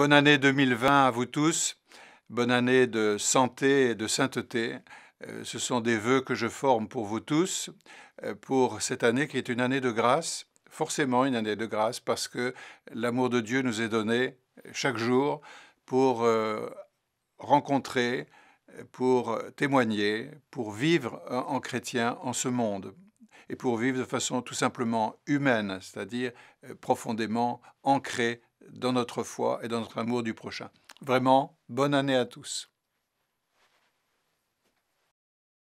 Bonne année 2020 à vous tous. Bonne année de santé et de sainteté. Euh, ce sont des vœux que je forme pour vous tous, euh, pour cette année qui est une année de grâce, forcément une année de grâce, parce que l'amour de Dieu nous est donné euh, chaque jour pour rencontrer, pour témoigner, pour vivre en chrétien en ce monde et pour vivre de façon tout simplement humaine, c'est-à-dire profondément ancrée dans notre foi et dans notre amour du prochain. Vraiment, bonne année à tous.